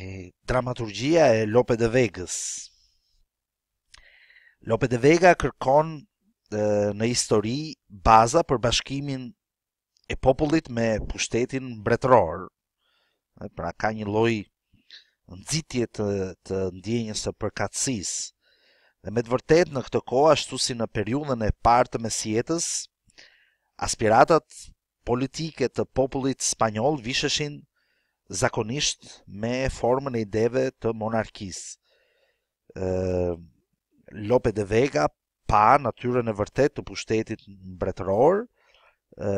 e dramaturgjia e Lope de Vegas. Lope de Vega kërkon dhe, në histori baza për bashkimin e popullit me pushtetin mbretëror. Pra ka një lloj nxitje të, të ndjenjes së përkatësisë. Dhe me të vërtetë në këtë kohë ashtu si në periudhën e parë të mesjetës, aspiratat politike të popullit spanjoll visheshin zakonisht me formën e ideve të monarkisë. ë Lope de Vega pa natyrën e vërtet të pushtetit mbretëror, ë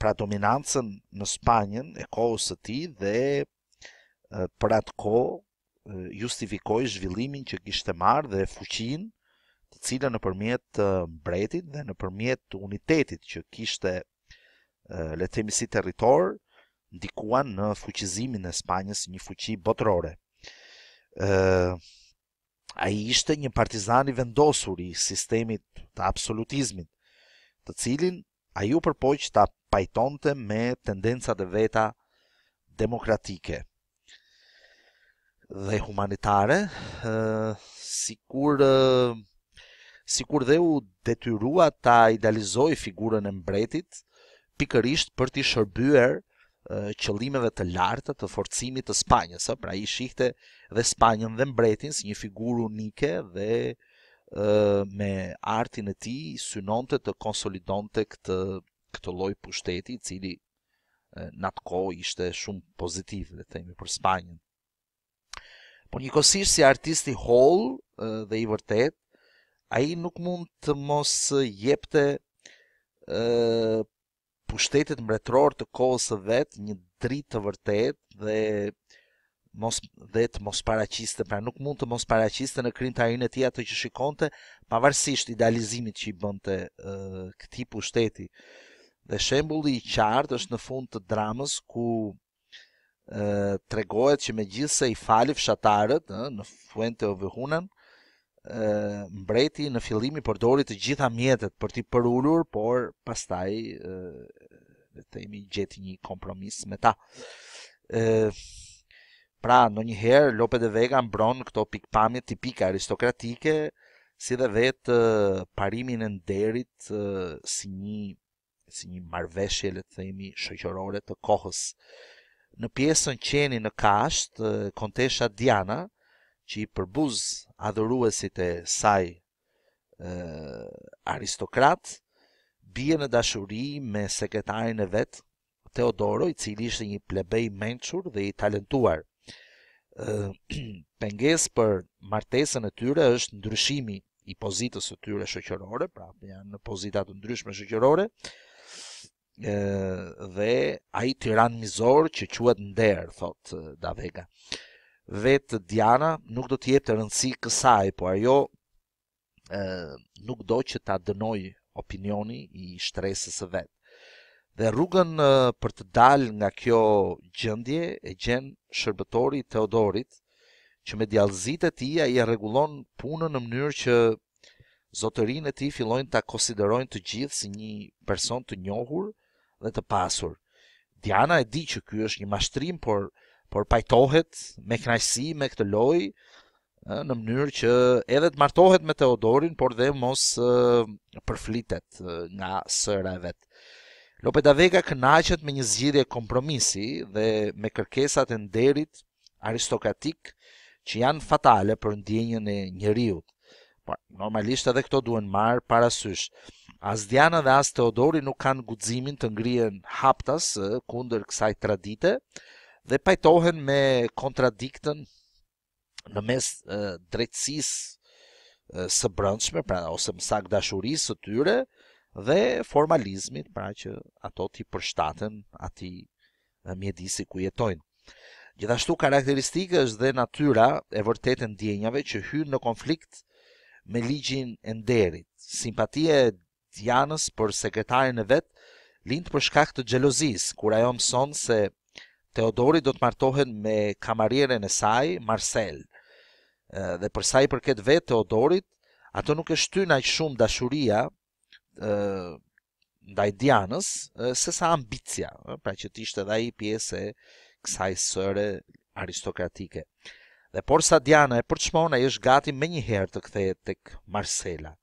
pra dominancën në Spanjën e kohës së tij dhe për atë kohë justifikoi zhvillimin që kishte marrë dhe fuqinë të cilën nëpërmjet të mbretit dhe nëpërmjet unitetit që kishte le të themi si territor, ë ndikuan në fuqizimin e Spanjës një fuqi botërore. ë uh, Ai ishte një partizan i vendosur i sistemit të absolutizmit, të cilin ai u përpoq ta pajtonte me tendencat e veta demokratike dhe humanitare, uh, sikur uh, sikur dhe u detyrua ta idealizoi figurën e mbretit pikërisht për t'i shërbyer ë qëllimeve të larta të forcimit të Spanjës, pra i shihte dhe Spanjën dhe mbretin si një figurë unike dhe ë me artin e tij synonte të konsolidonte këtë këtë lloj pushteti i cili në atë kohë ishte shumë pozitiv, le të themi për Spanjën. Po njëkohësisht si artisti Hall dhe i vërtet, ai nuk mund të mos jepte ë pushtetit mbretëror të kohës së vet një dritë të vërtetë dhe mos dhe të mos paraqiste, pra nuk mund të mos paraqiste në krimtarinë e tij atë që shikonte, pavarësisht idealizimit që i bënte këtij pushteti. Dhe shembulli i qartë është në fund të dramës ku ë tregohet që megjithse i fali fshatarët, ë në Fuente Ovehunan, ë mbreti në fillim i përdori të gjitha mjetet për t'i përulur, por pastaj le të themi gjeti një kompromis me ta. ë Pra, në njëherë, Lope de Vega mbron këto pikpamit tipike aristokratike, si dhe vetë parimin e nderit si një si një marveshje, le të themi, shëqërore të kohës. Në pjesën qeni në kasht, kontesha Diana, që i përbuz adhuruesit e saj e, aristokrat, bie në dashuri me sekretarin e vet Teodoro, i cili ishte një plebej mençur dhe i talentuar. Penges për martesën e tyre është ndryshimi i pozitës së tyre shoqërore, pra janë në pozita të ndryshme shoqërore. ë dhe ai tiran mizor që quhet Nder, thot Davega vetë Diana nuk do të rëndësi kësaj, po ajo ë nuk do që ta dënoj opinioni i shtresës së vet. Dhe rrugën për të dalë nga kjo gjendje e gjen shërbëtori i Teodorit, që me djallëzitë e tij i rregullon punën në mënyrë që zotërinë e tij fillojnë ta konsiderojnë të gjithë si një person të njohur dhe të pasur. Diana e di që ky është një mashtrim, por por pajtohet me knajsi me këtë loj, në mënyrë që edhe të martohet me Teodorin, por dhe mos përflitet nga sëra e vetë. Lope da Vega kënaqet me një zgjidhje kompromisi dhe me kërkesat e nderit aristokratik që janë fatale për ndjenjën e njeriut. Por normalisht edhe këto duhen marë parasysh. As Diana dhe as Teodori nuk kanë guximin të ngrihen haptas kundër kësaj tradite, dhe pajtohen me kontradiktën në mes uh, drejtësisë së brëndshme, pra ose më sakt dashurisë së tyre dhe formalizmit, pra që ato ti përshtaten atij mjedisi ku jetojnë. Gjithashtu karakteristikë është dhe natyra e vërtetë ndjenjave që hynë në konflikt me ligjin e nderit. Simpatia e Dianës për sekretarin e vet lind për shkak të xhelozisë, kur ajo mëson se Teodori do të martohet me kamarieren e saj, Marcel. dhe për sa i përket vetë Teodorit, ato nuk e shtyn aq shumë dashuria ë ndaj Dianës, sesa ambicia, pra që të ishte edhe i pjesë e kësaj sëre aristokratike. Dhe por sa Diana e përçmon, ai është gati me një herë të kthehet tek Marcela.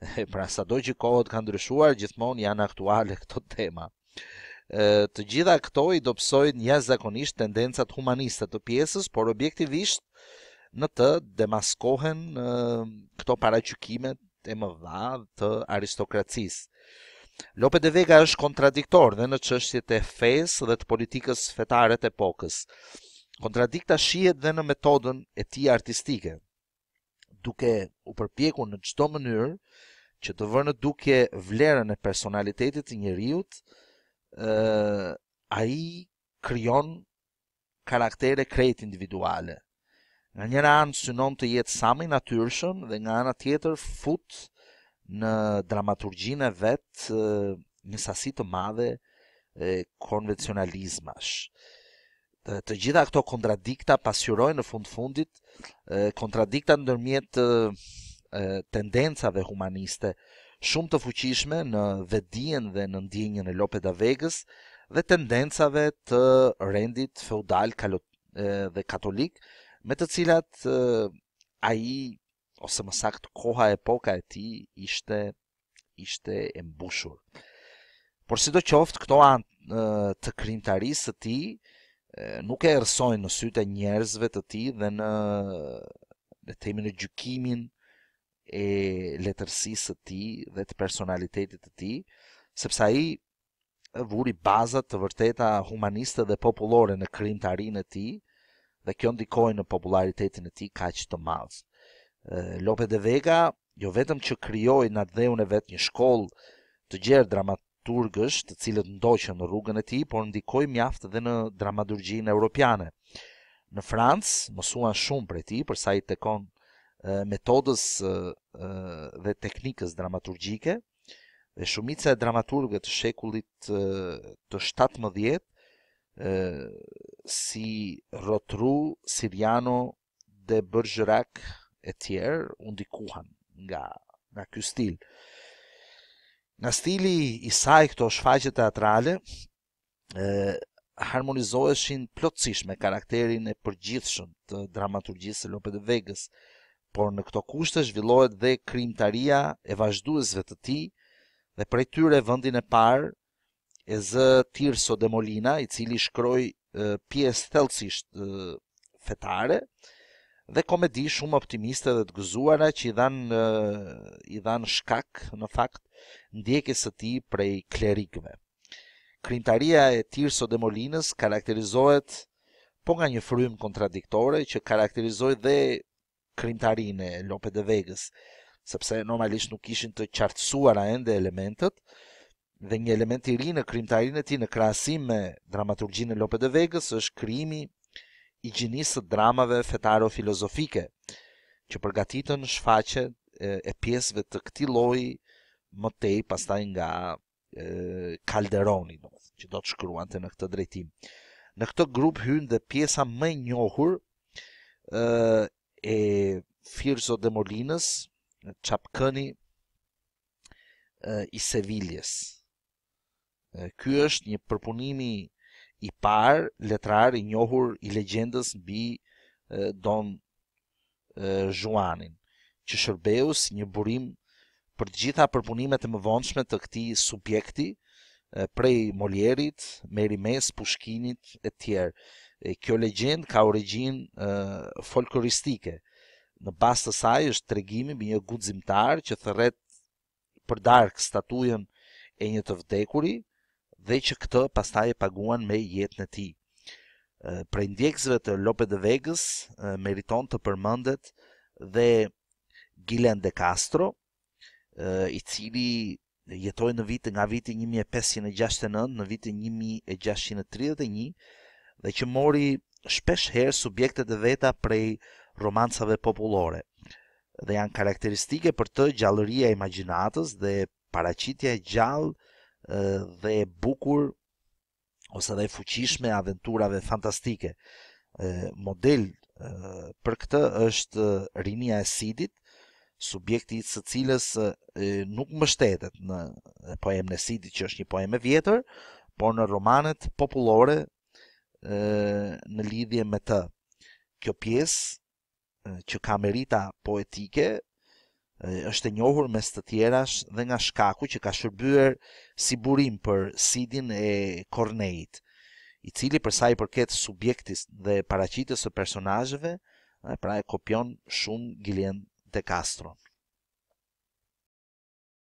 Pra sa do që kohët kanë ndryshuar, gjithmonë janë aktuale këto tema të gjitha këto i dopsojnë jashtëzakonisht tendencat humaniste të pjesës, por objektivisht në të demaskohen e, këto paraqykimet e më dha të aristokracisë. Lope de Vega është kontradiktor dhe në qështjet e fes dhe të politikës fetare të epokës. Kontradikta shihet dhe në metodën e ti artistike, duke u përpjeku në gjdo mënyrë që të vërë në duke vlerën e personalitetit të uh, ai krijon karaktere krejt individuale. Nga njëra anë synon të jetë sa më i natyrshëm dhe nga ana tjetër fut në dramaturgjinë vet uh, një sasi të madhe e konvencionalizmash. Dhe të gjitha këto kontradikta pasqyrojnë në fund fundit kontradikta ndërmjet tendencave humaniste, shumë të fuqishme në vedien dhe në ndjenjën e Lope da Vegës dhe tendencave të rendit feudal dhe katolik, me të cilat a i, ose më sakt koha e poka e ti, ishte, ishte mbushur. Por si do qoftë, këto anë të krimtarisë të ti, nuk e rësojnë në syte njerëzve të ti dhe në, dhe e gjykimin, e letërsisë të tij dhe të personalitetit të tij, sepse ai vuri bazat të vërteta humaniste dhe popullore në krijtarinë e tij dhe kjo ndikoi në popularitetin e tij kaq të madh. Lope de Vega jo vetëm që krijoi në atdheun e vet një shkollë të gjerë dramaturgësh, të cilët ndoqën në rrugën e tij, por ndikoi mjaft edhe në dramaturgjinë europiane. Në Francë mësuan shumë për ti, për sa i tekon metodës dhe teknikës dramaturgjike dhe shumica e dramaturgëve të shekullit të 17 si Rotru, Siriano de Bergerac etj u ndikuan nga nga ky stil. Nga stili i saj këto shfaqje teatrale e harmonizoheshin plotësisht me karakterin e përgjithshëm të dramaturgjisë së Lope de Vegas, por në këto kushte zhvillohet dhe krimtaria e vazhduesve të tij dhe prej tyre vendin e parë e z Tirso de Molina i cili shkroi pjesë thellësisht fetare dhe komedi shumë optimiste dhe të gëzuara që i dhan i dhan shkak në fakt ndjekjes së tij prej klerikëve. Krimtaria e Tirso de Molinës karakterizohet po nga një frym kontradiktore që karakterizoi dhe krintarinë e Lope de Vegas, sepse normalisht nuk ishin të qartësuar a ende elementet, dhe një element i ri në krimtarine e tij në krahasim me dramaturgjinë e Lope de vegës është krimi i gjinisë të dramave fetaro-filozofike që përgatitën shfaqe e pjesëve të këtij lloji më tej pastaj nga e, Calderoni, do që do të shkruante në këtë drejtim. Në këtë grup hyn dhe pjesa më e njohur e Firzo de Molinës, çapkëni i Sevillës. Ky është një përpunimi i parë letrar i njohur i legjendës mbi Don Juanin, që shërbeu si një burim për të gjitha përpunimet e mëvonshme të këtij subjekti prej Molierit, Merimes, Pushkinit e tjerë kjo legjend ka origjin uh, folkloristike. Në bazë të saj është tregimi mbi një guximtar që thërret për dark statujën e një të vdekuri dhe që këtë pastaj e paguan me jetën e tij. Uh, prej ndjekësve të Lope de Vegas uh, meriton të përmendet dhe Gilan de Castro, uh, i cili jetoi në vit nga viti 1569 në vitin 1631 dhe që mori shpesh herë subjektet e veta prej romancave popullore dhe janë karakteristike për të gjallëria e imagjinatës dhe paraqitja e gjallë dhe e bukur ose dhe e fuqishme aventurave fantastike. Model për këtë është rinia e Sidit, subjekti i së cilës nuk mbështetet në poemën e Sidit që është një poem e vjetër, por në romanet popullore në lidhje me të. Kjo pjesë që ka merita poetike është e njohur mes të tjerash dhe nga shkaku që ka shërbyer si burim për sidin e Korneit, i cili për sa i përket subjektit dhe paraqitjes së personazheve, pra e kopjon shumë Gilien de Castro.